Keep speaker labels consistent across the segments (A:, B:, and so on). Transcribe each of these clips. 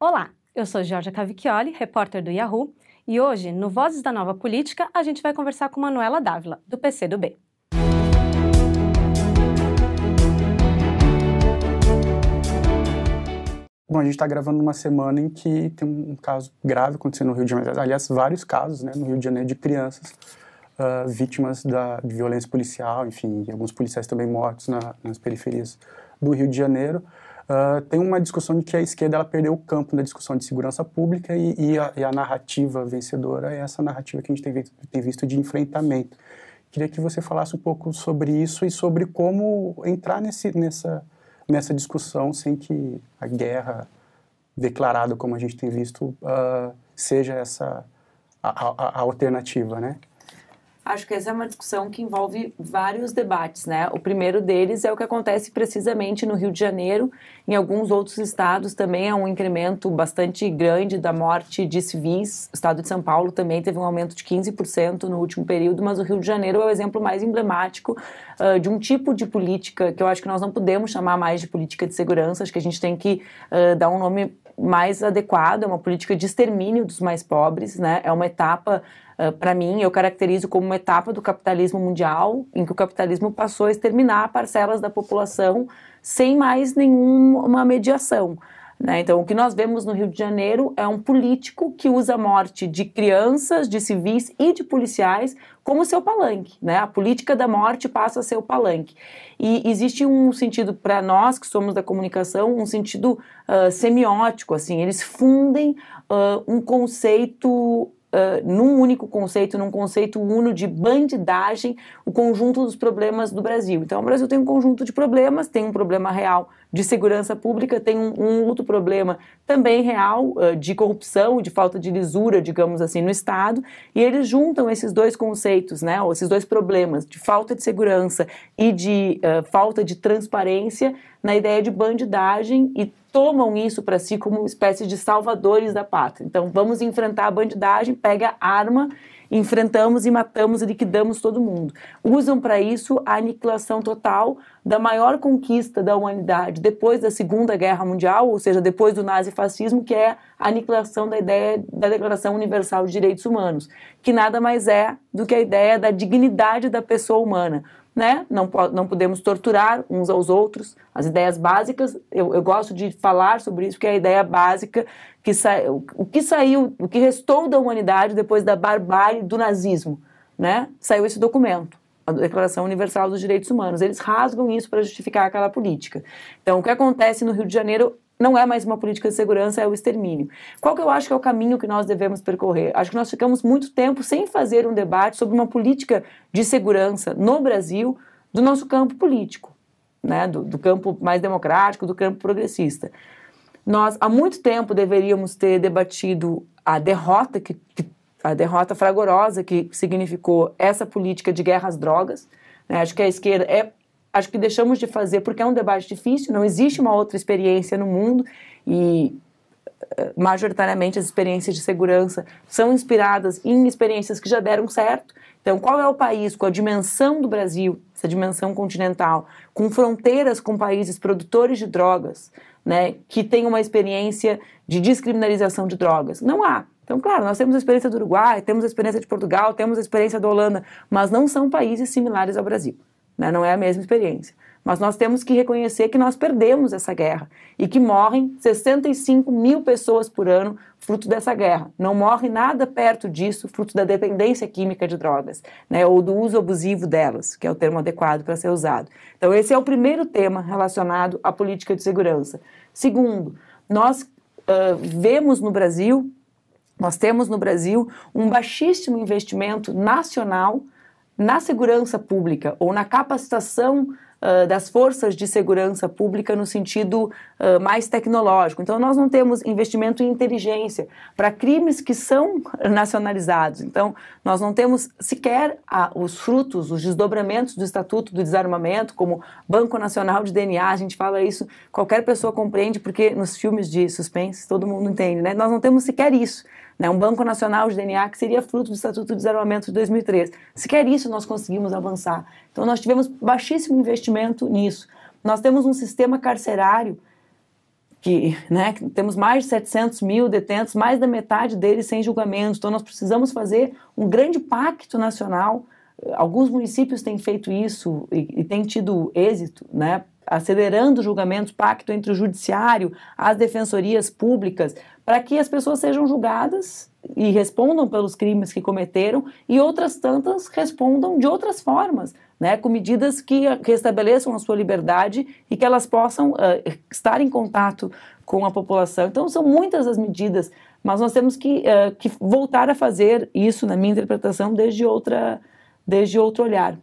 A: Olá, eu sou Georgia Cavicchioli, repórter do Yahoo, e hoje, no Vozes da Nova Política, a gente vai conversar com Manuela Dávila, do PCdoB.
B: Bom, a gente está gravando uma semana em que tem um caso grave acontecendo no Rio de Janeiro, aliás, vários casos né, no Rio de Janeiro de crianças uh, vítimas da, de violência policial, enfim, e alguns policiais também mortos na, nas periferias do Rio de Janeiro uh, tem uma discussão de que a esquerda ela perdeu o campo da discussão de segurança pública e, e, a, e a, narrativa vencedora é essa narrativa que a gente tem visto, tem visto de enfrentamento. Queria que você falasse um pouco sobre isso e sobre como entrar nesse, nessa, nessa discussão sem que a guerra declarada, como a gente tem visto, uh, seja essa a, a, a alternativa, né?
A: Acho que essa é uma discussão que envolve vários debates, né? O primeiro deles é o que acontece precisamente no Rio de Janeiro, em alguns outros estados também há um incremento bastante grande da morte de civis. O estado de São Paulo também teve um aumento de 15% no último período, mas o Rio de Janeiro é o exemplo mais emblemático uh, de um tipo de política que eu acho que nós não podemos chamar mais de política de segurança, acho que a gente tem que uh, dar um nome mais adequado, é uma política de extermínio dos mais pobres, né? É uma etapa, uh, eh, para mim, eu caracterizo como uma etapa do capitalismo mundial, em que o capitalismo passou a exterminar parcelas da população sem mais nenhuma mediação. Né? Então, o que nós vemos no Rio de Janeiro é um político que usa a morte de crianças, de civis e de policiais como seu palanque. Né? A política da morte passa a ser o palanque. E existe um sentido, para nós que somos da comunicação, um sentido uh, semiótico. assim Eles fundem uh, um conceito Uh, num único conceito, num conceito uno de bandidagem, o conjunto dos problemas do Brasil. Então, o Brasil tem um conjunto de problemas, tem um problema real de segurança pública tem um, um outro problema também real uh, de corrupção, de falta de lisura, digamos assim, no Estado. E eles juntam esses dois conceitos, né, ou esses dois problemas, de falta de segurança e de uh, falta de transparência, na ideia de bandidagem e tomam isso para si como uma espécie de salvadores da pátria. Então, vamos enfrentar a bandidagem, pega arma enfrentamos e matamos e liquidamos todo mundo. Usam para isso a aniquilação total da maior conquista da humanidade depois da Segunda Guerra Mundial, ou seja, depois do nazifascismo, que é a aniquilação da ideia da Declaração Universal de Direitos Humanos, que nada mais é do que a ideia da dignidade da pessoa humana. Né? Não, não podemos torturar uns aos outros. As ideias básicas, eu, eu gosto de falar sobre isso, que é a ideia básica, que sa, o, o que saiu, o que restou da humanidade depois da barbárie do nazismo. Né? Saiu esse documento a Declaração Universal dos Direitos Humanos. Eles rasgam isso para justificar aquela política. Então, o que acontece no Rio de Janeiro não é mais uma política de segurança, é o extermínio. Qual que eu acho que é o caminho que nós devemos percorrer? Acho que nós ficamos muito tempo sem fazer um debate sobre uma política de segurança no Brasil do nosso campo político, né? do, do campo mais democrático, do campo progressista. Nós, há muito tempo, deveríamos ter debatido a derrota, que, que a derrota fragorosa que significou essa política de guerra às drogas. Né? Acho que a esquerda é acho que deixamos de fazer porque é um debate difícil, não existe uma outra experiência no mundo e eh, majoritariamente as experiências de segurança são inspiradas em experiências que já deram certo. Então, qual é o país com a dimensão do Brasil, essa dimensão continental, com fronteiras com países produtores de drogas, né, que tem uma experiência de descriminalização de drogas? Não há. Então, claro, nós temos a experiência do Uruguai, temos a experiência de Portugal, temos a experiência da Holanda, mas não são países similares ao Brasil né? não é a mesma experiência. Mas nós temos que reconhecer que nós perdemos essa guerra e que morrem 65 mil pessoas por ano fruto dessa guerra. Não morre nada perto disso fruto da dependência química de drogas, né, ou do uso abusivo delas, que é o termo adequado para ser usado. Então, esse é o primeiro tema relacionado à política de segurança. Segundo, nós uh, vemos no Brasil, nós temos no Brasil um baixíssimo investimento nacional na segurança pública ou na capacitação uh, das forças de segurança pública no sentido uh, mais tecnológico. Então, nós não temos investimento em inteligência para crimes que são nacionalizados. Então, nós não temos sequer a, os frutos, os desdobramentos do Estatuto do Desarmamento, como Banco Nacional de DNA. A gente fala isso, qualquer pessoa compreende, porque nos filmes de suspense todo mundo entende, né? Nós não temos sequer isso né? um Banco Nacional de DNA que seria fruto do Estatuto de Desarmamento de 2013. Sequer isso nós conseguimos avançar. Então, nós tivemos baixíssimo investimento nisso. Nós temos um sistema carcerário que, né, temos mais de 700 mil detentos, mais da metade deles sem julgamento. Então, nós precisamos fazer um grande pacto nacional. Alguns municípios têm feito isso e, e têm tido êxito, né, acelerando julgamentos, pacto entre o judiciário, as defensorias públicas, para que as pessoas sejam julgadas e respondam pelos crimes que cometeram e outras tantas respondam de outras formas, né, com medidas que restabeleçam a sua liberdade e que elas possam uh, estar em contato com a população. Então são muitas as medidas, mas nós temos que, uh, que voltar a fazer isso, na minha interpretação, desde outra, desde outro olhar.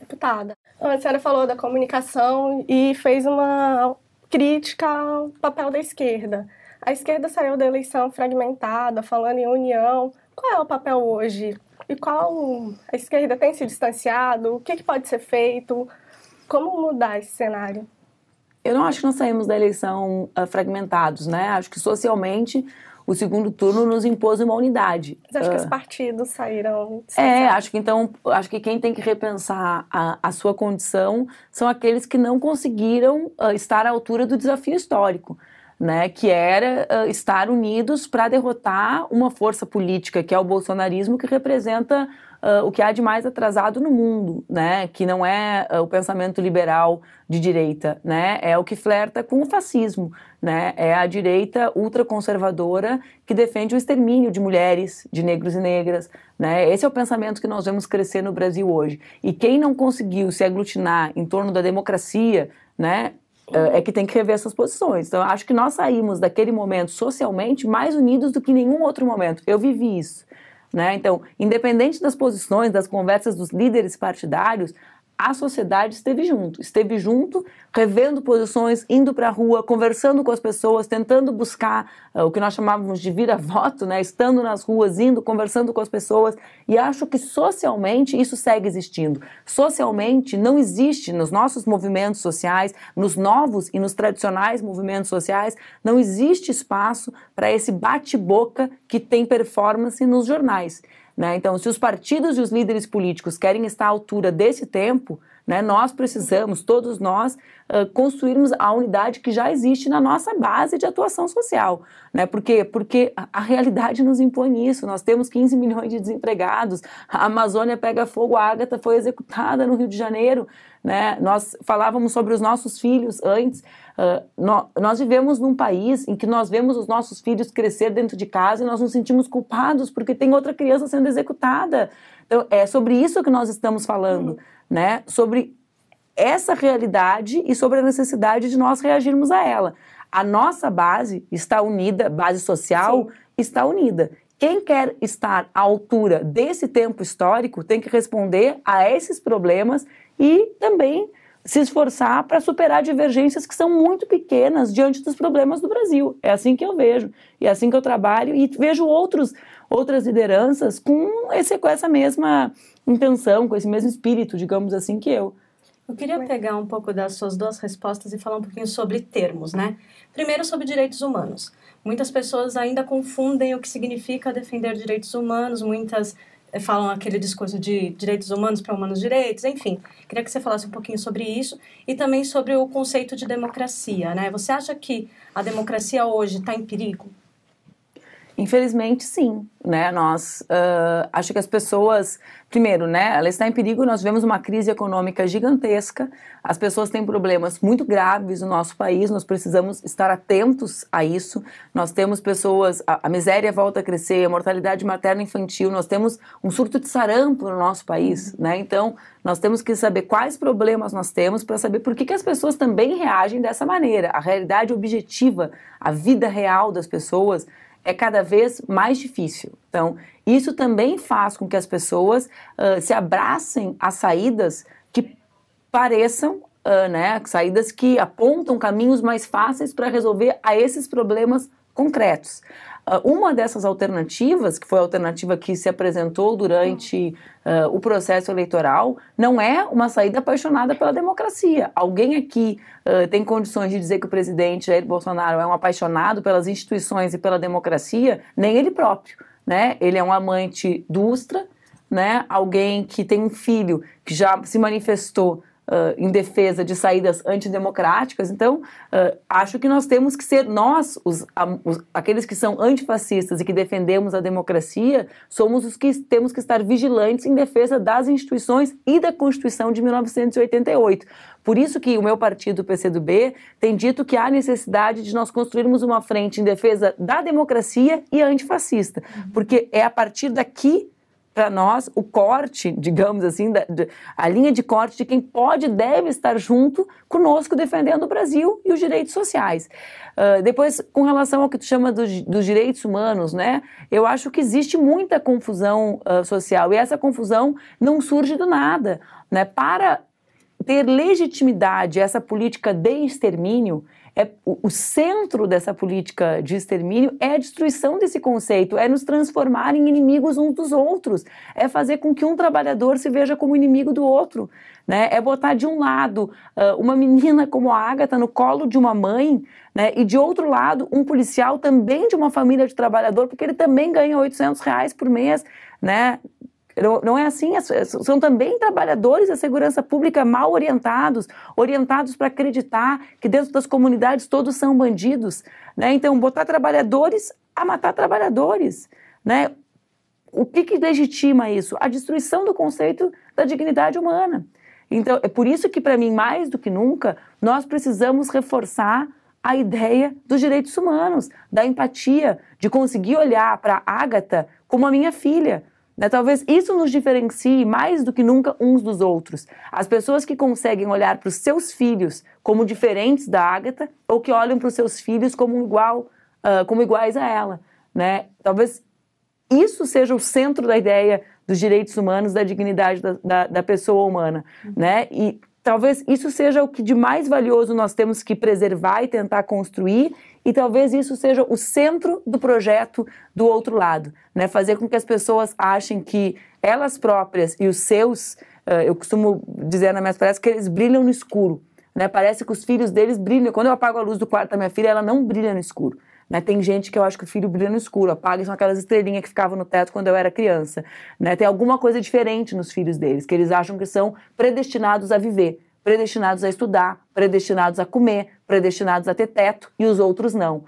B: Deputada, a senhora falou da
A: comunicação e fez uma crítica ao papel da esquerda. A esquerda saiu da eleição fragmentada, falando em união. Qual é o papel hoje? E qual a esquerda tem se distanciado? O que, que pode ser feito? Como mudar esse cenário? Eu não acho que nós saímos da eleição uh, fragmentados, né? Acho que socialmente o segundo turno nos impôs uma unidade. Mas acho uh, que os ah, partidos saíram. É, acho que então acho que quem tem que repensar a, a sua condição são aqueles que não conseguiram uh, estar à altura do desafio histórico né, que era uh, estar unidos para derrotar uma força política que é o bolsonarismo, que representa uh, o que há de mais atrasado no mundo, né, que não é uh, o pensamento liberal de direita, né, é o que flerta com o fascismo, né, é a direita ultraconservadora que defende o extermínio de mulheres, de negros e negras, né, esse é o pensamento que nós vemos crescer no Brasil hoje. E quem não conseguiu se aglutinar em torno da democracia, né, é, é que tem que rever essas posições. Então, acho que nós saímos daquele momento socialmente mais unidos do que nenhum outro momento. Eu vivi isso. Né? Então, independente das posições, das conversas dos líderes partidários, a sociedade esteve junto, esteve junto, revendo posições, indo para a rua, conversando com as pessoas, tentando buscar uh, o que nós chamávamos de vira-voto, né? estando nas ruas, indo, conversando com as pessoas. E acho que socialmente isso segue existindo. Socialmente não existe nos nossos movimentos sociais, nos novos e nos tradicionais movimentos sociais, não existe espaço para esse bate-boca que tem performance nos jornais. Né? Então, se os partidos e os líderes políticos querem estar à altura desse tempo, né, nós precisamos, todos nós, uh, construirmos a unidade que já existe na nossa base de atuação social. Né? Por quê? Porque a realidade nos impõe isso. Nós temos 15 milhões de desempregados, a Amazônia pega fogo, a Ágata foi executada no Rio de Janeiro. Né? Nós falávamos sobre os nossos filhos antes. Uh, ah, no, nós vivemos num país em que nós vemos os nossos filhos crescer dentro de casa e nós nos sentimos culpados porque tem outra criança sendo executada. Então, é sobre isso que nós estamos falando, uhum. né? Sobre essa realidade e sobre a necessidade de nós reagirmos a ela. A nossa base está unida, base social Sim. está unida. Quem quer estar à altura desse tempo histórico tem que responder a esses problemas e também se esforçar para superar divergências que são muito pequenas diante dos problemas do Brasil. É assim que eu vejo, e é assim que eu trabalho, e vejo outros, outras lideranças com, esse, com essa mesma intenção, com esse mesmo espírito, digamos assim, que eu. Eu queria pegar um pouco das suas duas respostas e falar um pouquinho sobre termos, né? Primeiro, sobre direitos humanos. Muitas pessoas ainda confundem o que significa defender direitos humanos, muitas eh, falam aquele discurso de direitos humanos para humanos direitos, enfim. Queria que você falasse um pouquinho sobre isso e também sobre o conceito de democracia, né? Você acha que a democracia hoje está em perigo? Infelizmente, sim, né? Nós uh, acho que as pessoas, primeiro, né? Ela está em perigo. Nós vivemos uma crise econômica gigantesca. As pessoas têm problemas muito graves no nosso país. Nós precisamos estar atentos a isso. Nós temos pessoas, a, a miséria volta a crescer, a mortalidade materna infantil. Nós temos um surto de sarampo no nosso país, né? Então, nós temos que saber quais problemas nós temos para saber por que, que as pessoas também reagem dessa maneira. A realidade objetiva, a vida real das pessoas é cada vez mais difícil. Então, isso também faz com que as pessoas uh, se abracem a saídas que pareçam uh, né, saídas que apontam caminhos mais fáceis para resolver a esses problemas concretos. Ah, uma dessas alternativas, que foi a alternativa que se apresentou durante uh, o processo eleitoral, não é uma saída apaixonada pela democracia. Alguém aqui uh, tem condições de dizer que o presidente Jair Bolsonaro é um apaixonado pelas instituições e pela democracia? Nem ele próprio. Né? Ele é um amante do Ustra, né? alguém que tem um filho que já se manifestou Uh, em defesa de saídas antidemocráticas. Então, uh, acho que nós temos que ser nós, os, a, os, aqueles que são antifascistas e que defendemos a democracia, somos os que temos que estar vigilantes em defesa das instituições e da Constituição de 1988. Por isso que o meu partido, o PCdoB, tem dito que há necessidade de nós construirmos uma frente em defesa da democracia e antifascista, uhum. porque é a partir daqui para nós o corte, digamos assim, da, de, a linha de corte de quem pode e deve estar junto conosco defendendo o Brasil e os direitos sociais. Uh, depois, com relação ao que tu chama do, dos direitos humanos, né? Eu acho que existe muita confusão uh, social e essa confusão não surge do nada, né? Para ter legitimidade essa política de extermínio, é, o, o centro dessa política de extermínio é a destruição desse conceito, é nos transformar em inimigos uns dos outros, é fazer com que um trabalhador se veja como inimigo do outro, né? É botar de um lado uh, uma menina como a Agatha no colo de uma mãe, né? E de outro lado um policial também de uma família de trabalhador, porque ele também ganha 800 reais por mês, né? Não, é assim, são também trabalhadores da segurança pública mal orientados, orientados para acreditar que dentro das comunidades todos são bandidos. Né? Então, botar trabalhadores a matar trabalhadores. Né? O que, que legitima isso? A destruição do conceito da dignidade humana. Então, é por isso que, para mim, mais do que nunca, nós precisamos reforçar a ideia dos direitos humanos, da empatia, de conseguir olhar para a Ágata como a minha filha, né? Talvez isso nos diferencie mais do que nunca uns dos outros. As pessoas que conseguem olhar para os seus filhos como diferentes da Ágata ou que olham para os seus filhos como, igual, uh, como iguais a ela. Né? Talvez isso seja o centro da ideia dos direitos humanos, da dignidade da, da, da pessoa humana. Uhum. Né? E Talvez isso seja o que de mais valioso nós temos que preservar e tentar construir, e talvez isso seja o centro do projeto do outro lado, né? Fazer com que as pessoas achem que elas próprias e os seus, eh, eu costumo dizer na minha palestra que eles brilham no escuro, né? Parece que os filhos deles brilham. Quando eu apago a luz do quarto da minha filha, ela não brilha no escuro. Né? Tem gente que eu acho que o filho brilha no escuro, apaga, são aquelas estrelinhas que ficavam no teto quando eu era criança. Né? Tem alguma coisa diferente nos filhos deles, que eles acham que são predestinados a viver, predestinados a estudar, predestinados a comer, predestinados a ter teto e os outros não.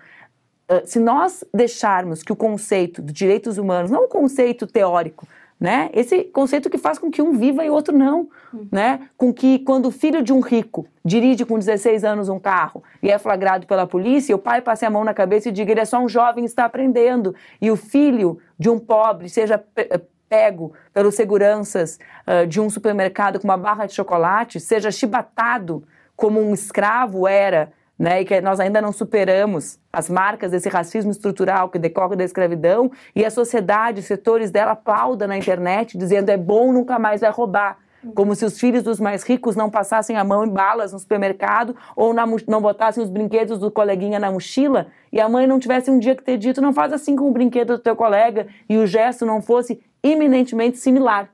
A: Ah, se nós deixarmos que o conceito de direitos humanos, não um conceito teórico, né? Esse conceito que faz com que um viva e outro não, uhum. né? Com que quando o filho de um rico dirige com 16 anos um carro e é flagrado pela polícia, o pai passe a mão na cabeça e diga ele é só um jovem está aprendendo e o filho de um pobre seja eh, pego pelos seguranças uh, de um supermercado com uma barra de chocolate, seja chibatado como um escravo era né? E que nós ainda não superamos as marcas desse racismo estrutural que decorre da escravidão e a sociedade, setores dela aplauda na internet dizendo é bom, nunca mais vai roubar. Uhum. Como se os filhos dos mais ricos não passassem a mão em balas no supermercado ou na, não botassem os brinquedos do coleguinha na mochila e a mãe não tivesse um dia que ter dito não faz assim com o brinquedo do teu colega e o gesto não fosse iminentemente similar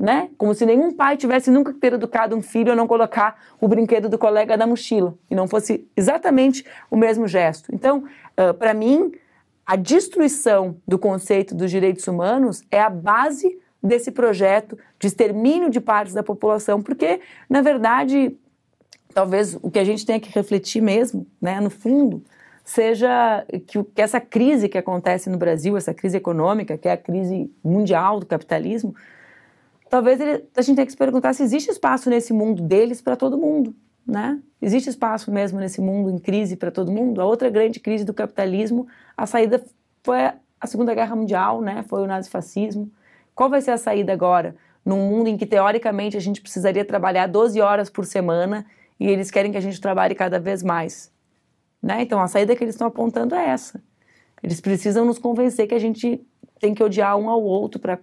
A: né? Como se nenhum pai tivesse nunca ter educado um filho a não colocar o brinquedo do colega na mochila e não fosse exatamente o mesmo gesto. Então, uh, para mim, a destruição do conceito dos direitos humanos é a base desse projeto de extermínio de partes da população, porque, na verdade, talvez o que a gente tenha que refletir mesmo, né, no fundo, seja que, que essa crise que acontece no Brasil, essa crise econômica, que é a crise mundial do capitalismo, talvez ele, a gente tenha que se perguntar se existe espaço nesse mundo deles para todo mundo, né? Existe espaço mesmo nesse mundo em crise para todo mundo? A outra grande crise do capitalismo, a saída foi a Segunda Guerra Mundial, né? Foi o nazifascismo. Qual vai ser a saída agora? Num mundo em que, teoricamente, a gente precisaria trabalhar 12 horas por semana e eles querem que a gente trabalhe cada vez mais. Né? Então, a saída que eles estão apontando é essa. Eles precisam nos convencer que a gente tem que odiar um ao outro para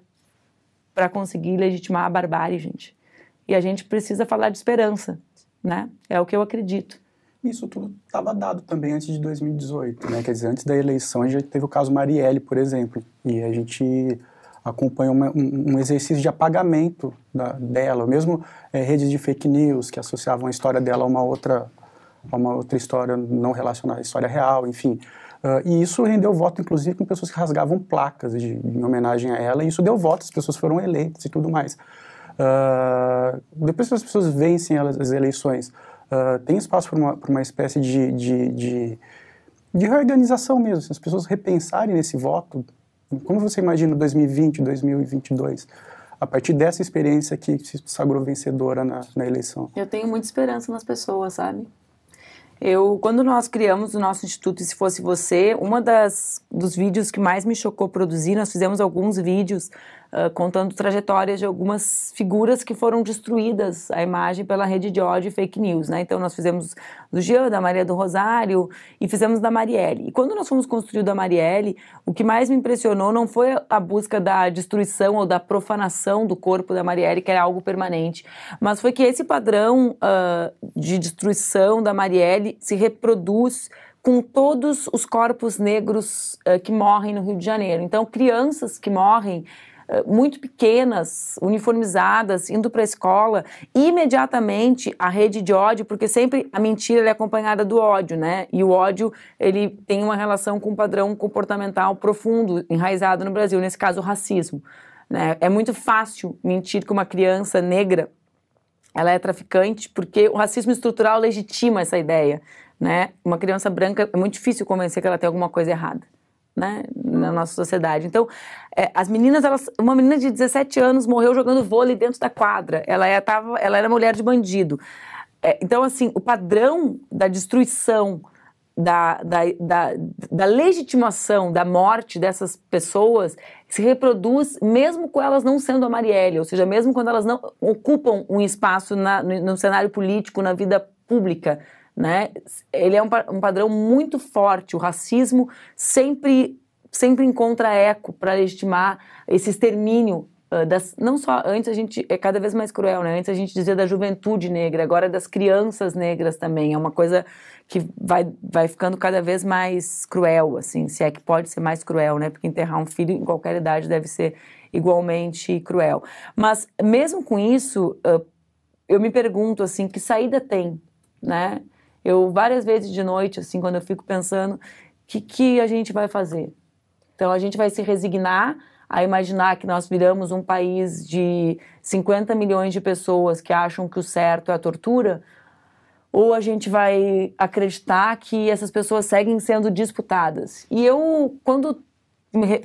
A: para conseguir legitimar a barbárie, gente. E a gente precisa falar de esperança, né? É o que eu acredito. Isso tudo
B: estava dado também antes de 2018, né? Quer dizer, antes da eleição a gente teve o caso Marielle, por exemplo, e a gente acompanha uma, um, um, exercício de apagamento da, dela, mesmo é, redes de fake news que associavam a história dela a uma outra a uma outra história não relacionada à história real, enfim. Uh, e isso rendeu voto, inclusive, com pessoas que rasgavam placas de, em homenagem a ela, e isso deu voto, as pessoas foram eleitas e tudo mais. Uh, depois que as pessoas vencem as eleições, uh, tem espaço para uma, uma, espécie de, de, de, de reorganização mesmo, se assim, as pessoas repensarem nesse voto, como você imagina 2020, 2022? a partir dessa experiência que se sagrou vencedora na, na eleição.
A: Eu tenho muita esperança nas pessoas, sabe? Eu, quando nós criamos o nosso instituto, se fosse você, uma das dos vídeos que mais me chocou produzir, nós fizemos alguns vídeos contando trajetórias de algumas figuras que foram destruídas a imagem pela rede de ódio e fake news, né? Então nós fizemos do Jean, da Maria do Rosário e fizemos da Marielle. E quando nós fomos construir da Marielle, o que mais me impressionou não foi a busca da destruição ou da profanação do corpo da Marielle, que era algo permanente, mas foi que esse padrão uh, de destruição da Marielle se reproduz com todos os corpos negros uh, que morrem no Rio de Janeiro. Então, crianças que morrem eh, muito pequenas, uniformizadas, indo para a escola, imediatamente a rede de ódio, porque sempre a mentira é acompanhada do ódio, né? E o ódio ele tem uma relação com um padrão comportamental profundo, enraizado no Brasil, nesse caso o racismo. Né? É muito fácil mentir que uma criança negra ela é traficante, porque o racismo estrutural legitima essa ideia. Né? Uma criança branca é muito difícil convencer que ela tem alguma coisa errada né, na nossa sociedade. Então, é, as meninas, elas, uma menina de 17 anos morreu jogando vôlei dentro da quadra. Ela, é, tava, ela era mulher de bandido. É, então, assim, o padrão da destruição, da, da, da, da, legitimação da morte dessas pessoas se reproduz mesmo com elas não sendo a Marielle, ou seja, mesmo quando elas não ocupam um espaço na, no, no cenário político, na vida pública né? Ele é um, um padrão muito forte. O racismo sempre sempre encontra eco para legitimar esse extermínio ah, das, não só antes a gente é cada vez mais cruel, né? Antes a gente dizia da juventude negra, agora é das crianças negras também. É uma coisa que vai, vai ficando cada vez mais cruel, assim, se é que pode ser mais cruel, né? Porque enterrar um filho em qualquer idade deve ser igualmente cruel. Mas mesmo com isso, ah, eu me pergunto assim, que saída tem, né? Eu, várias vezes de noite, assim, quando eu fico pensando, o que, que a gente vai fazer? Então, a gente vai se resignar a imaginar que nós viramos um país de 50 milhões de pessoas que acham que o certo é a tortura? Ou a gente vai acreditar que essas pessoas seguem sendo disputadas? E eu, quando,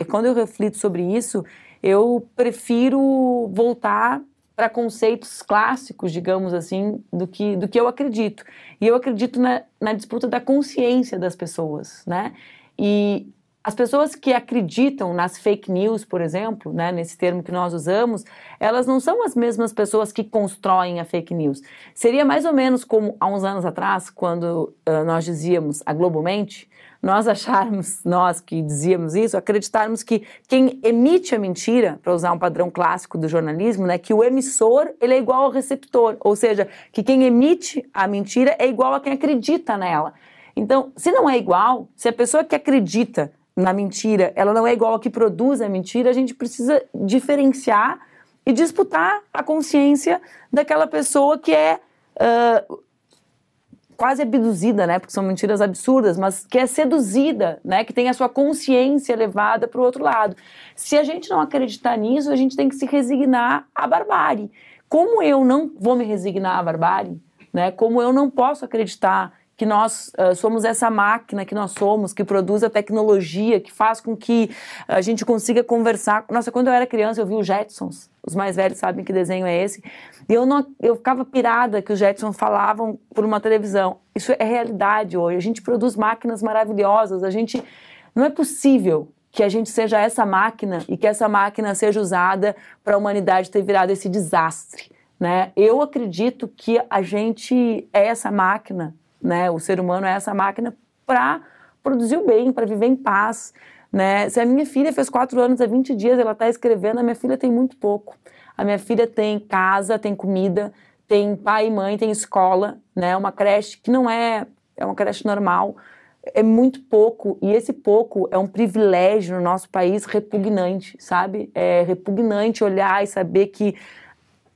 A: quando eu reflito sobre isso, eu prefiro voltar para conceitos clássicos, digamos assim, do que, do que eu acredito. E eu acredito na, na disputa da consciência das pessoas, né? E as pessoas que acreditam nas fake news, por exemplo, né, nesse termo que nós usamos, elas não são as mesmas pessoas que constroem a fake news. Seria mais ou menos como há uns anos atrás, quando uh, nós dizíamos a globalmente nós acharmos, nós que dizíamos isso, acreditarmos que quem emite a mentira, para usar um padrão clássico do jornalismo, né, que o emissor ele é igual ao receptor, ou seja, que quem emite a mentira é igual a quem acredita nela. Então, se não é igual, se a pessoa que acredita na mentira, ela não é igual a que produz a mentira, a gente precisa diferenciar e disputar a consciência daquela pessoa que é uh, quase abduzida, né? Porque são mentiras absurdas, mas que é seduzida, né? Que tem a sua consciência levada para o outro lado. Se a gente não acreditar nisso, a gente tem que se resignar à barbárie. Como eu não vou me resignar à barbárie, né? Como eu não posso acreditar que nós uh, somos essa máquina que nós somos, que produz a tecnologia, que faz com que eh, a gente consiga conversar. Nossa, quando eu era criança, eu vi os Jetsons. Os mais velhos sabem que desenho é esse. E eu, não, eu ficava pirada que os Jetson falavam por uma televisão. Isso é realidade hoje. A gente produz máquinas maravilhosas. A gente. Não é possível que a gente seja essa máquina e que essa máquina seja usada para a humanidade ter virado esse desastre. Né? Eu acredito que a gente é essa máquina, né? o ser humano é essa máquina para produzir o bem, para viver em paz. Né? Se a minha filha fez quatro anos há 20 dias, ela está escrevendo, a minha filha tem muito pouco. A minha filha tem casa, tem comida, tem pai e mãe, tem escola, né? É uma creche que não é, é uma creche normal, é muito pouco e esse pouco é um privilégio no nosso país repugnante, sabe? É repugnante olhar e saber que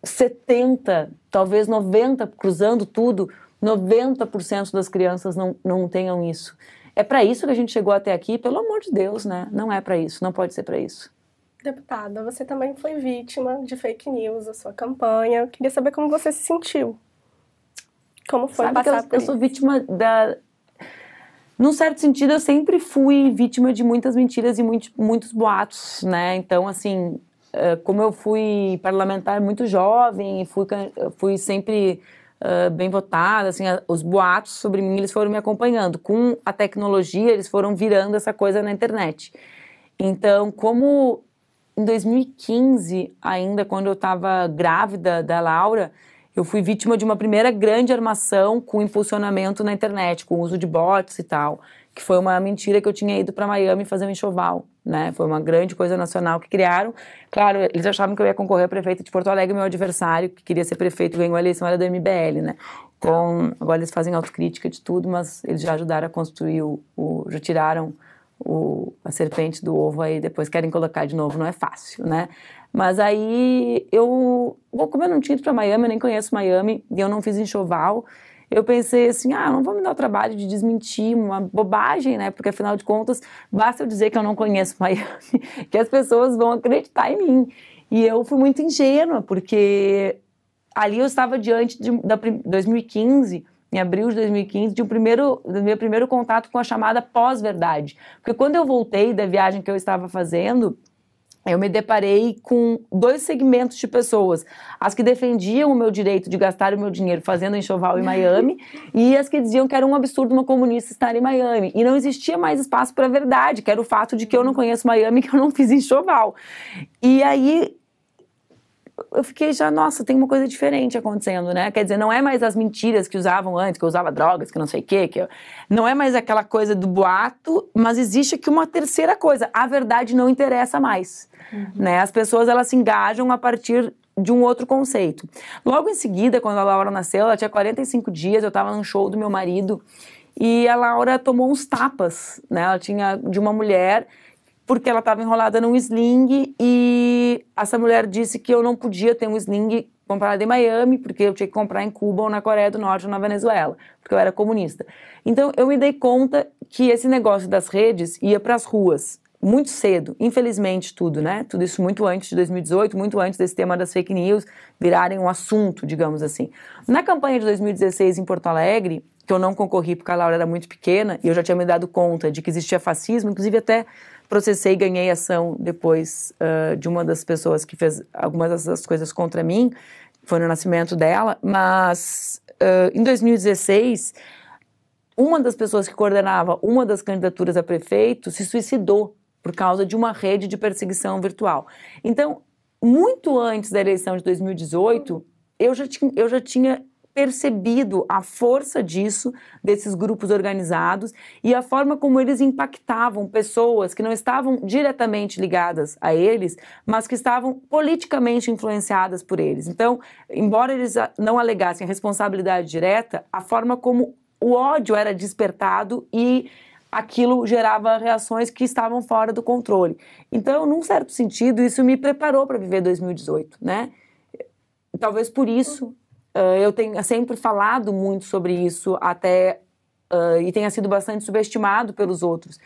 A: 70, talvez 90, cruzando tudo, 90% das crianças não, não tenham isso. É para isso que a gente chegou até aqui, pelo amor de Deus, né? Não é para isso, não pode ser para isso.
B: Deputada, você também foi vítima de fake
A: news, a sua campanha. Eu queria saber como você se sentiu. Como foi Sabe passar eu, por eu isso? sou vítima da... Num certo sentido, eu sempre fui vítima de muitas mentiras e muito, muitos boatos, né? Então, assim, eh, como eu fui parlamentar muito jovem e fui, fui sempre uh, bem votada, assim, a, os boatos sobre mim eles foram me acompanhando. Com a tecnologia, eles foram virando essa coisa na internet. Então, como em 2015, ainda quando eu estava grávida da Laura, eu fui vítima de uma primeira grande armação com impulsionamento na internet, com uso de bots e tal, que foi uma mentira que eu tinha ido para Miami fazer um enxoval, né? Foi uma grande coisa nacional que criaram. Claro, eles achavam que eu ia concorrer a prefeito de Porto Alegre, meu adversário, que queria ser prefeito, ganhou a eleição, era do MBL, né? Com, agora eles fazem autocrítica de tudo, mas eles já ajudaram a construir o, o já tiraram o, a serpente do ovo aí depois querem colocar de novo, não é fácil, né? Mas aí eu, como eu não tinha ido para Miami, eu nem conheço Miami e eu não fiz enxoval, eu pensei assim, ah, não vou me dar o trabalho de desmentir uma bobagem, né? Porque afinal de contas, basta eu dizer que eu não conheço Miami, que as pessoas vão acreditar em mim. E eu fui muito ingênua, porque ali eu estava diante de da 2015 em abril de 2015, de um primeiro, do meu primeiro contato com a chamada pós-verdade. Porque quando eu voltei da viagem que eu estava fazendo, eu me deparei com dois segmentos de pessoas. As que defendiam o meu direito de gastar o meu dinheiro fazendo enxoval em Miami e as que diziam que era um absurdo uma comunista estar em Miami. E não existia mais espaço para a verdade, que era o fato de que eu não uhum. conheço Miami, que eu não fiz enxoval. E aí eu fiquei já, nossa, tem uma coisa diferente acontecendo, né? Quer dizer, não é mais as mentiras que usavam antes, que eu usava drogas, que não sei o quê, que eu... não é mais aquela coisa do boato, mas existe aqui uma terceira coisa, a verdade não interessa mais, uhum. né? As pessoas, elas se engajam a partir de um outro conceito. Logo em seguida, quando a Laura nasceu, ela tinha 45 dias, eu estava num show do meu marido, e a Laura tomou uns tapas, né? Ela tinha de uma mulher porque ela estava enrolada num sling e essa mulher disse que eu não podia ter um sling comprado em Miami, porque eu tinha que comprar em Cuba ou na Coreia do Norte ou na Venezuela, porque eu era comunista. Então eu me dei conta que esse negócio das redes ia para as ruas muito cedo, infelizmente tudo, né? Tudo isso muito antes de 2018, muito antes desse tema das fake news virarem um assunto, digamos assim. Na campanha de 2016 em Porto Alegre, que eu não concorri porque a Laura era muito pequena e eu já tinha me dado conta de que existia fascismo, inclusive até processei e ganhei ação depois uh, de uma das pessoas que fez algumas dessas coisas contra mim, foi no nascimento dela, mas uh, em 2016, uma das pessoas que coordenava uma das candidaturas a prefeito se suicidou por causa de uma rede de perseguição virtual. Então, muito antes da eleição de 2018, eu já, tinha, eu já tinha percebido a força disso, desses grupos organizados e a forma como eles impactavam pessoas que não estavam diretamente ligadas a eles, mas que estavam politicamente influenciadas por eles. Então, embora eles não alegassem a responsabilidade direta, a forma como o ódio era despertado e aquilo gerava reações que estavam fora do controle. Então, num certo sentido, isso me preparou para viver 2018, né? Talvez por isso Uh, eu tenho sempre falado muito sobre isso, até uh, e tenha sido bastante subestimado pelos outros.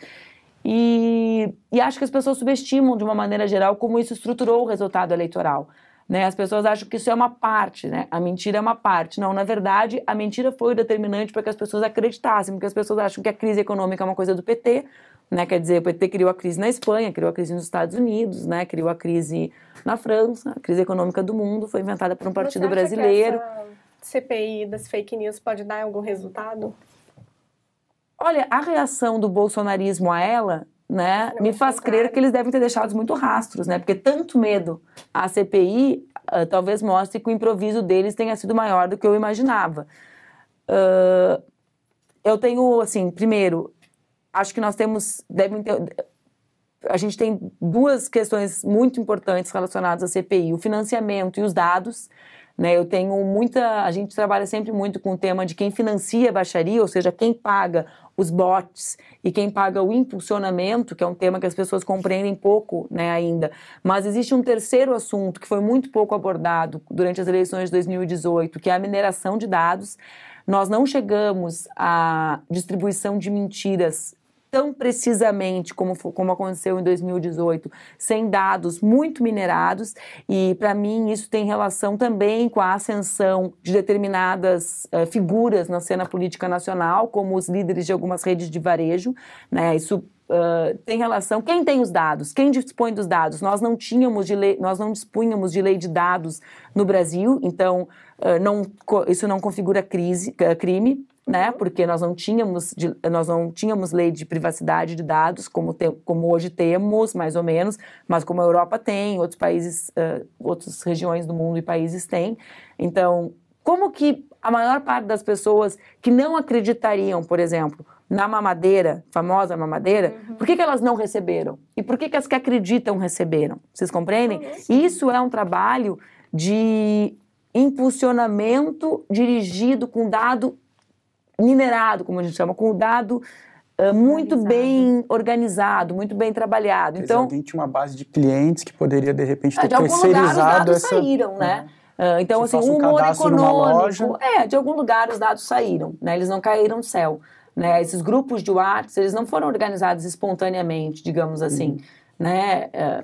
A: E, e acho que as pessoas subestimam, de uma maneira geral, como isso estruturou o resultado eleitoral. Né? As pessoas acham que isso é uma parte, né? A mentira é uma parte. Não, na verdade, a mentira foi determinante para que as pessoas acreditassem, porque as pessoas acham que a crise econômica é uma coisa do PT, né? Quer dizer, o PT criou a crise na Espanha, criou a crise nos Estados Unidos, né? criou a crise na França, a crise econômica do mundo foi inventada por um partido brasileiro. CPI das fake news pode dar algum resultado? Olha, a reação do bolsonarismo a ela né, me é faz crer que eles devem ter deixado muito rastros, né? Porque tanto medo à CPI uh, ah, talvez mostre que o improviso deles tenha sido maior do que eu imaginava. Uh, eu tenho, assim, primeiro, acho que nós temos devem a gente tem duas questões muito importantes relacionadas à CPI: o financiamento e os dados. Né? Eu tenho muita, a gente trabalha sempre muito com o tema de quem financia a baixaria, ou seja, quem paga os bots e quem paga o impulsionamento, que é um tema que as pessoas compreendem pouco né, ainda. Mas existe um terceiro assunto que foi muito pouco abordado durante as eleições de 2018, que é a mineração de dados. Nós não chegamos à distribuição de mentiras tão precisamente como, como aconteceu em 2018, sem dados muito minerados, e para mim isso tem relação também com a ascensão de determinadas uh, figuras na cena política nacional, como os líderes de algumas redes de varejo, né? Isso Uh, tem relação quem tem os dados, quem dispõe dos dados. Nós não tínhamos de lei, nós não dispunhamos de lei de dados no Brasil, então uh, não, isso não configura crise, eh, crime né? Uhum. Porque nós não tínhamos, de, nós não tínhamos lei de privacidade de dados como, te, como hoje temos, mais ou menos, mas como a Europa tem, outros países, uh, outras regiões do mundo e países têm. Então, como que a maior parte das pessoas que não acreditariam, por exemplo, na mamadeira, famosa mamadeira, uhum. por que, que elas não receberam? E por que, que as que acreditam receberam? Vocês compreendem? Isso é um trabalho de impulsionamento dirigido com dado minerado, como a gente chama, com o dado ah, muito bem organizado, muito bem trabalhado. Então, alguém tinha uma base
B: de clientes que poderia de repente é, ter de terceirizado lugar, os dados essa... saíram,
A: né? Uhum. então, Se assim, um humor econômico. É, de algum lugar os dados saíram, né? Eles não caíram do céu. Né? Esses grupos de Whats, eles não foram organizados espontaneamente, digamos assim. Uhum. Né? Ah,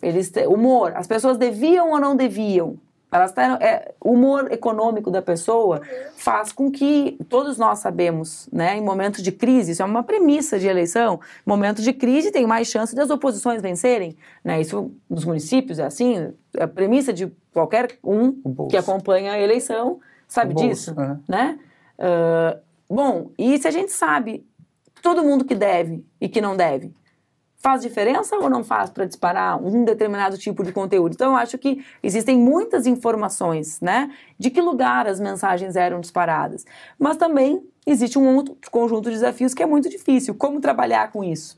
A: eles Humor, as pessoas deviam ou não deviam? Elas é, o humor econômico da pessoa faz com que todos nós sabemos, né, em momentos de crise, isso é uma premissa de eleição, momento de crise tem mais chance das oposições vencerem, né? Isso nos municípios é assim, é a premissa de qualquer um que acompanha a eleição sabe disso, é. né? Uh, bom, e se a gente sabe todo mundo que deve e que não deve, faz diferença ou não faz para disparar um determinado tipo de conteúdo? Então, eu acho que existem muitas informações, né? De que lugar as mensagens eram disparadas. Mas também existe um outro conjunto de desafios que é muito difícil. Como trabalhar com isso?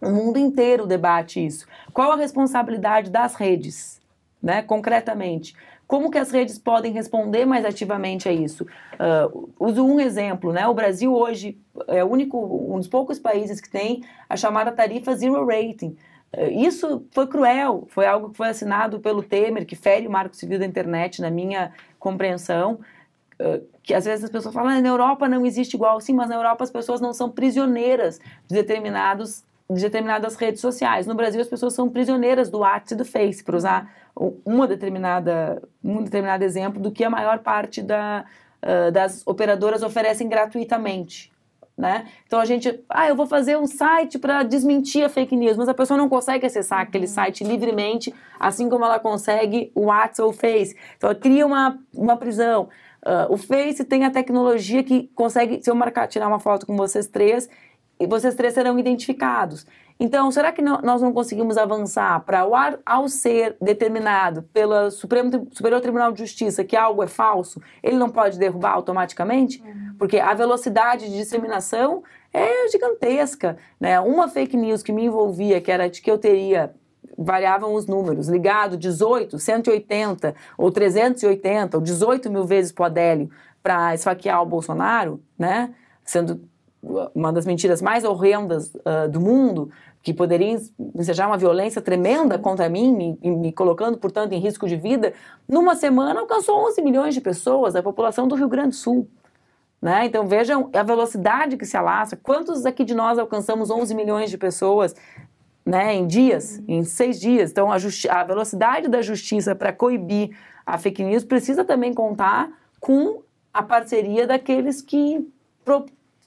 A: O mundo inteiro debate isso. Qual a responsabilidade das redes, né? Concretamente como que as redes podem responder mais ativamente a isso? Uh, uso um exemplo, né? O Brasil hoje é o único, um dos poucos países que tem a chamada tarifa zero rating. Ah, isso foi cruel, foi algo que foi assinado pelo Temer, que fere o marco civil da internet, na minha compreensão. Ah, que às vezes as pessoas falam, ah, na Europa não existe igual. Sim, mas na Europa as pessoas não são prisioneiras de determinados de determinadas redes sociais. No Brasil, as pessoas são prisioneiras do WhatsApp e do Face, para usar uma determinada, um determinado exemplo do que a maior parte da, uh, das operadoras oferecem gratuitamente. Né? Então a gente, ah, eu vou fazer um site para desmentir a fake news, mas a pessoa não consegue acessar aquele uhum. site livremente, assim como ela consegue o WhatsApp ou o Face. Então ela cria uma, uma prisão. Uh, o Face tem a tecnologia que consegue, se eu marcar, tirar uma foto com vocês três, e vocês três serão identificados. Então, será que não, nós não conseguimos avançar para, o ao ser determinado pelo Supremo, Superior Tribunal de Justiça que algo é falso, ele não pode derrubar automaticamente? Uhum. Porque a velocidade de disseminação é gigantesca. Né? Uma fake news que me envolvia, que era de que eu teria variavam os números, ligado 18, 180 ou 380 ou 18 mil vezes o Adélio para esfaquear o Bolsonaro, né? Sendo uma das mentiras mais horrendas uh, do mundo, que poderia ensejar uma violência tremenda contra mim, me, me, colocando, portanto, em risco de vida, numa semana alcançou 11 milhões de pessoas, a população do Rio Grande do Sul. Né? Então vejam a velocidade que se alastra. Quantos aqui de nós alcançamos 11 milhões de pessoas né, em dias, em seis dias? Então a, a velocidade da justiça para coibir a fake news precisa também contar com a parceria daqueles que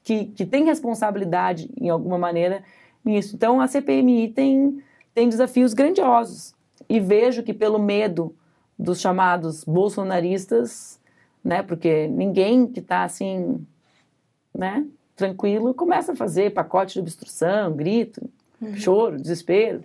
A: que, que tem responsabilidade, em alguma maneira, nisso. Então, a CPMI tem, tem desafios grandiosos. E vejo que, pelo medo dos chamados bolsonaristas, né, porque ninguém que está assim, né, tranquilo, começa a fazer pacote de obstrução, grito, uhum. choro, desespero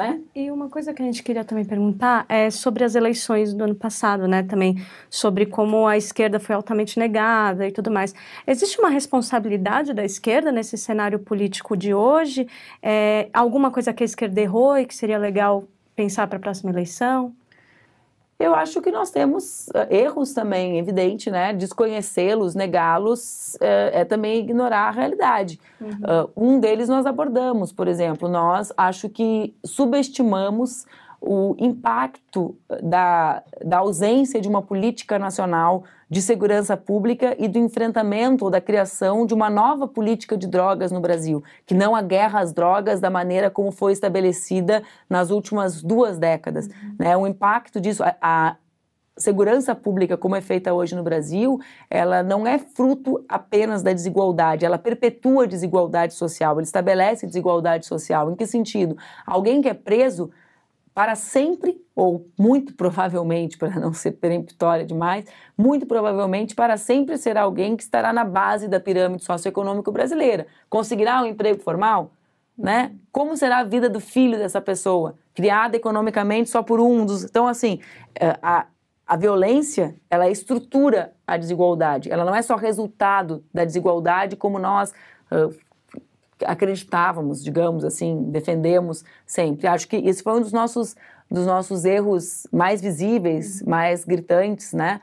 A: né? E uma coisa que a gente queria também perguntar é sobre as eleições do ano passado, né? Também sobre como a esquerda foi altamente negada e tudo mais. Existe uma responsabilidade da esquerda nesse cenário político de hoje? É, alguma coisa que a esquerda errou e que seria legal pensar para a próxima eleição? Eu acho que nós temos eh, erros também, evidente, né? Desconhecê-los, negá-los, é, é, também ignorar a realidade. Uhum. Uh, um deles nós abordamos, por exemplo, nós acho que subestimamos o impacto da, da ausência de uma política nacional de segurança pública e do enfrentamento ou da criação de uma nova política de drogas no Brasil, que não a guerra às drogas da maneira como foi estabelecida nas últimas duas décadas. Uhum. Né? O impacto disso, a, a segurança pública como é feita hoje no Brasil, ela não é fruto apenas da desigualdade, ela perpetua a desigualdade social, ela estabelece desigualdade social. Em que sentido? Alguém que é preso para sempre, ou muito provavelmente, para não ser peremptória demais, muito provavelmente para sempre será alguém que estará na base da pirâmide socioeconômica brasileira. Conseguirá um emprego formal? Né? Como será a vida do filho dessa pessoa, criada economicamente só por um dos. Então, assim, é, a, a violência, ela estrutura a desigualdade. Ela não é só resultado da desigualdade como nós acreditávamos, digamos assim, defendemos sempre. Acho que isso foi um dos nossos, dos nossos erros mais visíveis, uhum. mais gritantes, né?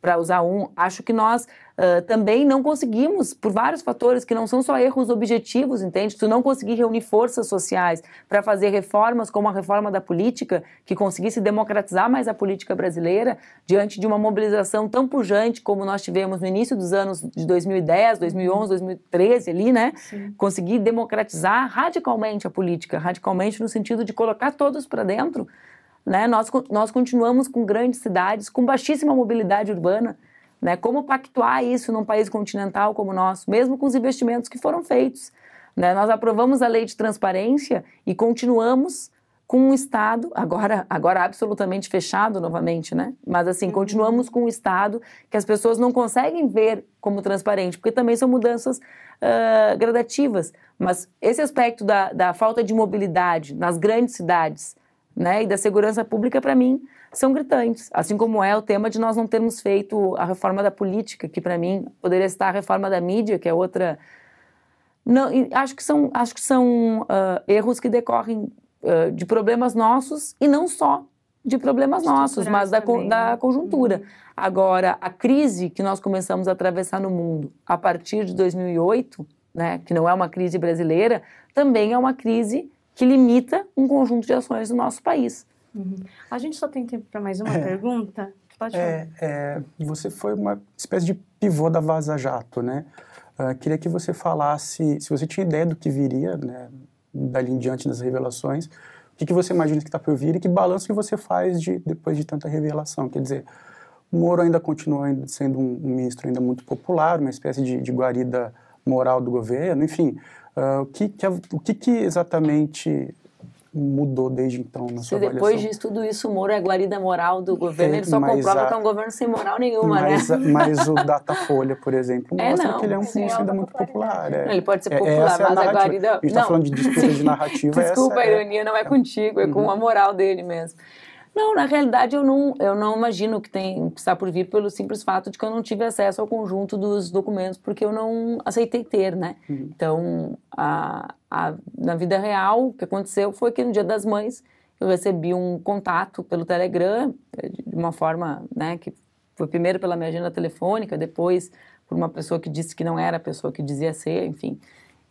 A: Para usar um, acho que nós ah, também não conseguimos, por vários fatores que não são só erros objetivos, entende? Tu não conseguir reunir forças sociais para fazer reformas como a reforma da política, que conseguisse democratizar mais a política brasileira, diante de uma mobilização tão pujante como nós tivemos no início dos anos de 2010, 2011, 2013 ali, né? Sim. Conseguir democratizar radicalmente a política, radicalmente no sentido de colocar todos para dentro, né? Nós, nós continuamos com grandes cidades, com baixíssima mobilidade urbana, né? Como pactuar isso num país continental como o nosso, mesmo com os investimentos que foram feitos? Né? Nós aprovamos a lei de transparência e continuamos com um Estado, agora, agora absolutamente fechado novamente, né? Mas assim, uhum. continuamos com um Estado que as pessoas não conseguem ver como transparente, porque também são mudanças uh, gradativas. Mas esse aspecto da, da falta de mobilidade nas grandes cidades né, e da segurança pública, para mim, são gritantes. Assim como é o tema de nós não termos feito a reforma da política, que para mim poderia estar a reforma da mídia, que é outra. Não, acho que são, acho que são uh, erros que decorrem uh, de problemas nossos e não só de problemas nossos, mas da, da né? uhum. conjuntura. Uhum. Agora, a crise que nós começamos a atravessar no mundo a partir de 2008, né, que não é uma crise brasileira, também é uma crise que limita um conjunto de ações do nosso país. Uhum. A gente só tem tempo para mais uma é, pergunta. Pode é,
B: é, você foi uma espécie de pivô da Vaza Jato, né? Uh, queria que você falasse, se você tinha ideia do que viria, né, dali em diante das revelações, o que, que você imagina que está por vir e que balanço que você faz de, depois de tanta revelação. Quer dizer, o Moro ainda continua sendo um, um ministro ainda muito popular, uma espécie de, de guarida moral do governo, enfim, uh, o, que, que, o que, que exatamente mudou desde então na sua depois de
A: tudo isso, o Moro é a guarida moral do é, governo, é, ele só comprova a... que é um governo sem moral nenhuma, né? mas, né? Mas o
B: Datafolha, por exemplo, é, mostra não, que ele é
A: um é curso ainda muito popular. É. Não, ele pode ser é, popular, mas a, a guarida... A gente está falando de disputa de narrativa. Desculpa, essa a ironia não é contigo, é com uhum. a moral dele mesmo. Não, na realidade eu não, eu não imagino que tem que está por vir pelo simples fato de que eu não tive acesso ao conjunto dos documentos porque eu não aceitei ter, né? Uhum. Então, a, a, na vida real, o que aconteceu foi que no Dia das Mães eu recebi um contato pelo Telegram de uma forma, né, que foi primeiro pela minha agenda telefônica, depois por uma pessoa que disse que não era a pessoa que dizia ser, enfim,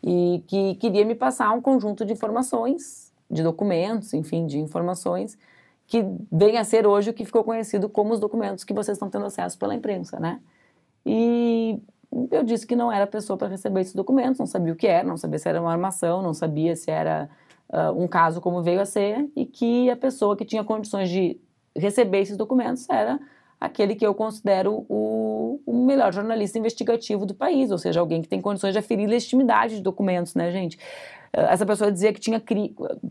A: e que queria me passar um conjunto de informações, de documentos, enfim, de informações que vem a ser hoje o que ficou conhecido como os documentos que vocês estão tendo acesso pela imprensa, né? E eu disse que não era a pessoa para receber esses documentos, não sabia o que era, não sabia se era uma armação, não sabia se era uh, um caso como veio a ser, e que a pessoa que tinha condições de receber esses documentos era aquele que eu considero o, o, melhor jornalista investigativo do país, ou seja, alguém que tem condições de aferir legitimidade de documentos, né, gente? Eh, essa pessoa dizia que tinha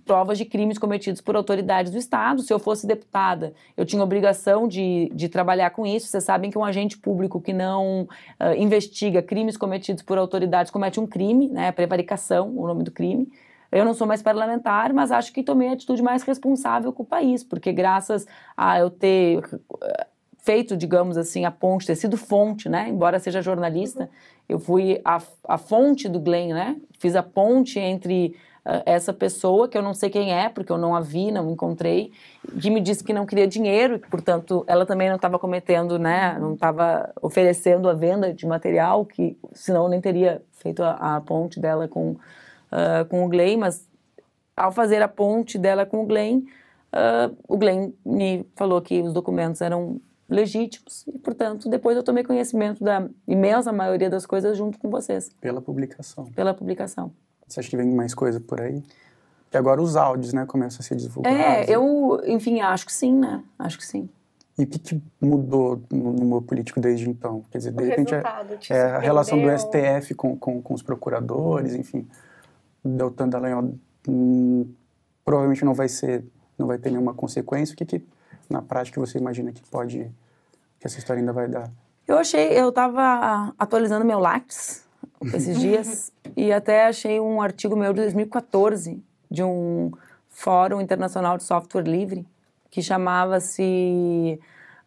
A: provas de crimes cometidos por autoridades do Estado. Se eu fosse deputada, eu tinha obrigação de, de trabalhar com isso. Vocês sabem que um agente público que não uh, investiga crimes cometidos por autoridades comete um crime, né? Prevaricação, o nome do crime. Eu não sou mais parlamentar, mas acho que tomei a atitude mais responsável com o país, porque graças a eu ter eh, feito, digamos assim, a ponte, ter sido fonte, né? Embora seja jornalista, eu fui a, a fonte do Glenn, né? Fiz a ponte entre uh, essa pessoa, que eu não sei quem é, porque eu não a vi, não encontrei, que me disse que não queria dinheiro, portanto, ela também não estava cometendo, né? Não estava oferecendo a venda de material, que senão eu nem teria feito a, a ponte dela com, uh, com o Glenn, mas ao fazer a ponte dela com o Glenn, uh, o Glenn me falou que os documentos eram legítimos e, portanto, depois eu tomei conhecimento da imensa maioria das coisas junto com vocês.
B: Pela publicação.
A: Pela publicação.
B: Você acha que vem mais coisa por aí? E agora os áudios, né, começam a ser divulgados. É,
A: eu, enfim, acho que sim, né? Acho que sim.
B: E o que, que, mudou no, meu político desde então? Quer dizer, de o repente, é, é a relação do STF com, com, com os procuradores, enfim. Deltan Dallagnol hum, provavelmente não vai ser, não vai ter nenhuma consequência. O que, que na prática você imagina que pode que essa história ainda vai dar?
A: Eu achei, eu estava atualizando meu Lattes esses dias e até achei um artigo meu de 2014 de um fórum internacional de software livre que chamava-se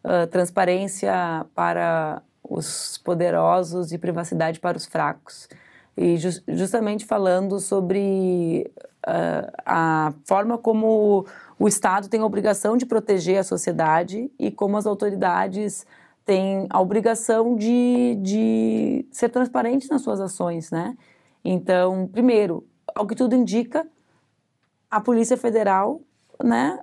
A: uh, Transparência para os poderosos e privacidade para os fracos. E ju justamente falando sobre uh, a forma como o Estado tem a obrigação de proteger a sociedade e como as autoridades têm a obrigação de, de ser transparentes nas suas ações, né? Então, primeiro, ao que tudo indica, a Polícia Federal, né,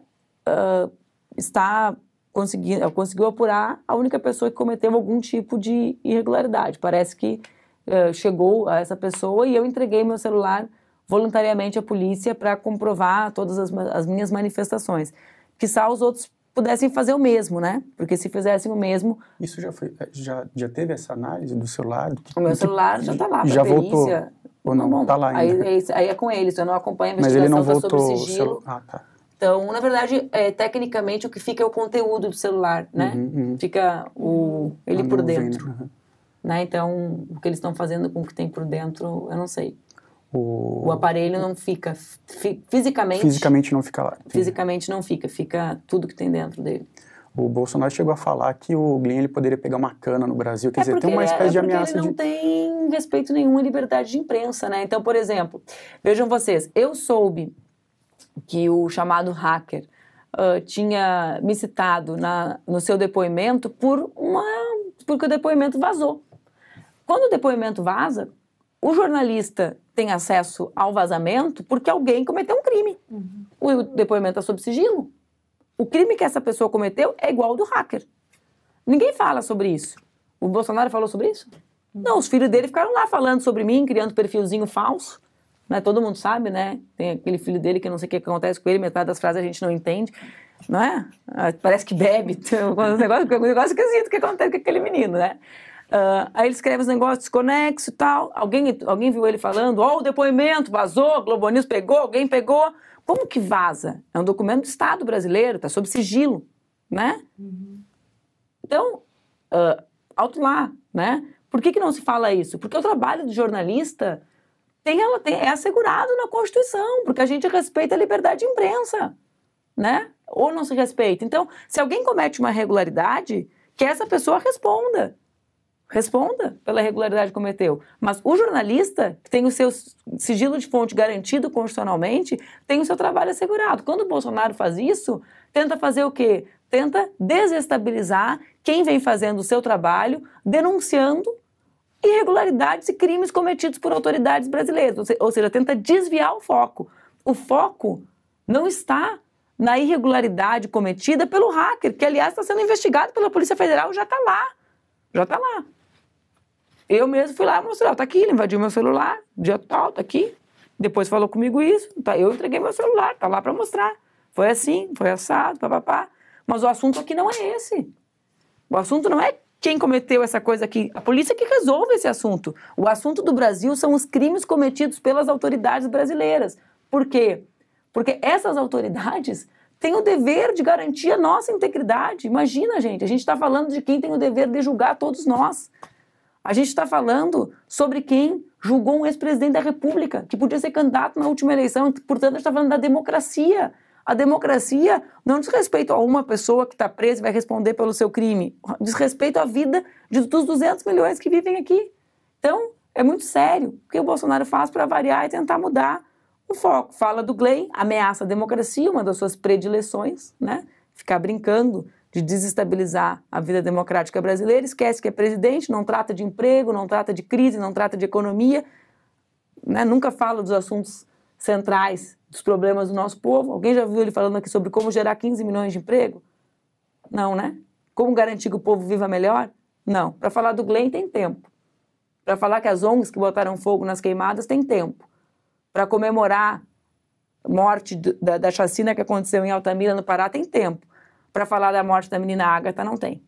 A: uh, está conseguindo, ah, conseguiu apurar a única pessoa que cometeu algum tipo de irregularidade. Parece que uh, chegou a essa pessoa e eu entreguei meu celular voluntariamente a polícia para comprovar todas as, as minhas manifestações. Que só os outros pudessem fazer o mesmo, né? Porque se fizessem o mesmo.
B: Isso já foi, é, já, já teve essa análise do celular? Do que, o meu celular já está lá, já voltou. Ou não, não, tá lá ainda. Aí,
A: é aí, é com ele, eu não acompanho a investigação, Mas ele não tá voltou sigilo. Celu... Ah, tá. Então, na verdade, é, tecnicamente o que fica é o conteúdo do celular, né? Uhum, uhum. Fica o ele tá por dentro. Uhum. Né? Então, o que eles estão fazendo com o que tem por dentro, eu não sei. O, o aparelho não fica fi, fisicamente. Fisicamente não fica lá. Fisicamente não fica, fica tudo que tem dentro dele.
B: O Bolsonaro chegou a falar que o Glyn ele poderia pegar uma cana no Brasil, quer é dizer, tem uma é, espécie é, é de ameaça. Ele não de...
A: tem respeito nenhum à liberdade de imprensa, né? Então, por exemplo, vejam vocês, eu soube que o chamado hacker uh, tinha me citado na, no seu depoimento por uma, porque o depoimento vazou. Quando o depoimento vaza, o jornalista tem acesso ao vazamento porque alguém cometeu um crime. Uhum. O depoimento é sob sigilo. O crime que essa pessoa cometeu é igual ao do hacker. Ninguém fala sobre isso. O Bolsonaro falou sobre isso? Uhum. Não, os filhos dele ficaram lá falando sobre mim, criando perfilzinho falso. Né? Todo mundo sabe, né? Tem aquele filho dele que não sei o que acontece com ele, metade das frases a gente não entende. Não é? Ah, parece que bebe. Tem um negócio, um negócio esquisito que acontece com aquele menino, né? Uh, aí ele escreve os negócios desconexos e tal. Alguém, alguém viu ele falando, ó, oh, o depoimento vazou, Globo News pegou, alguém pegou. Como que vaza? É um documento do Estado brasileiro, tá sob sigilo, né? Uhum. Então, uh, alto lá, né? Por que, que não se fala isso? Porque o trabalho do jornalista tem, ela tem, é assegurado na Constituição, porque a gente respeita a liberdade de imprensa, né? Ou não se respeita. Então, se alguém comete uma irregularidade, que essa pessoa responda responda pela irregularidade que cometeu. Mas o jornalista que tem o seu sigilo de fonte garantido constitucionalmente, tem o seu trabalho assegurado. Quando o Bolsonaro faz isso, tenta fazer o quê? Tenta desestabilizar quem vem fazendo o seu trabalho, denunciando irregularidades e crimes cometidos por autoridades brasileiras. Ou seja, tenta desviar o foco. O foco não está na irregularidade cometida pelo hacker, que aliás está sendo investigado pela Polícia Federal, já está lá. Já está lá. Eu mesmo fui lá mostrar, tá aqui, ele invadiu meu celular, dia tal, tá aqui. Depois falou comigo isso, tá, eu entreguei meu celular, tá lá para mostrar. Foi assim, foi assado, papapá. Mas o assunto aqui não é esse. O assunto não é quem cometeu essa coisa aqui. A polícia que resolve esse assunto. O assunto do Brasil são os crimes cometidos pelas autoridades brasileiras. Por quê? Porque essas autoridades têm o dever de garantir a nossa integridade. Imagina, gente, a gente está falando de quem tem o dever de julgar todos nós. A gente está falando sobre quem julgou um ex-presidente da República, que podia ser candidato na última eleição, portanto, a gente está falando da democracia. A democracia não diz respeito a uma pessoa que está presa e vai responder pelo seu crime, diz respeito à vida de, dos 200 milhões que vivem aqui. Então, é muito sério o que o Bolsonaro faz para variar e tentar mudar o foco. Fala do Glenn, ameaça a democracia, uma das suas predileções, né? Ficar brincando de desestabilizar a vida democrática brasileira, esquece que é presidente, não trata de emprego, não trata de crise, não trata de economia, né? nunca fala dos assuntos centrais dos problemas do nosso povo. Alguém já viu ele falando aqui sobre como gerar 15 milhões de emprego? Não, né? Como garantir que o povo viva melhor? Não. Para falar do Glenn tem tempo. Para falar que as ONGs que botaram fogo nas queimadas tem tempo. Para comemorar a morte da, da chacina que aconteceu em Altamira, no Pará, tem tempo. Para falar da morte da menina Agatha, não tem.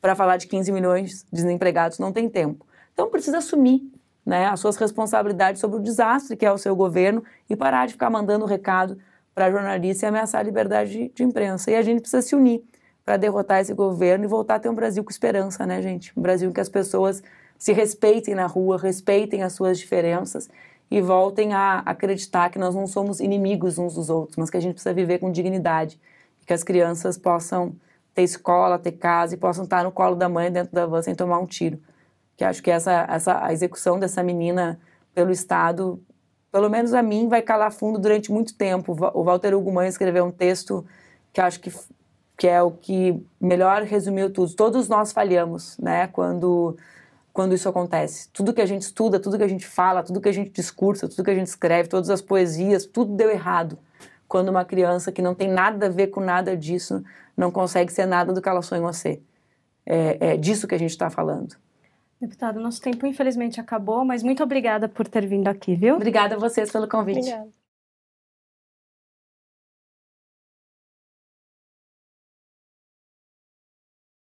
A: Para falar de 15 milhões de desempregados, não tem tempo. Então precisa assumir né, as suas responsabilidades sobre o desastre que é o seu governo e parar de ficar mandando recado para jornalista e ameaçar a liberdade de, de imprensa. E a gente precisa se unir para derrotar esse governo e voltar a ter um Brasil com esperança, né, gente? Um Brasil em que as pessoas se respeitem na rua, respeitem as suas diferenças e voltem a acreditar que nós não somos inimigos uns dos outros, mas que a gente precisa viver com dignidade que as crianças possam ter escola, ter casa e possam estar no colo da mãe dentro da van sem tomar um tiro. Que acho que essa, essa a execução dessa menina pelo Estado, pelo menos a mim, vai calar fundo durante muito tempo. O Walter Hugo Mãe escreveu um texto que acho que, que é o que melhor resumiu tudo. Todos nós falhamos, né? Quando quando isso acontece. Tudo que a gente estuda, tudo que a gente fala, tudo que a gente discursa, tudo que a gente escreve, todas as poesias, tudo deu errado quando uma criança que não tem nada a ver com nada disso não consegue ser nada do que ela sonhou ser. É, é disso que a gente está falando. Deputado, nosso tempo infelizmente acabou, mas muito obrigada por ter vindo aqui, viu? Obrigada a vocês pelo convite. Obrigada.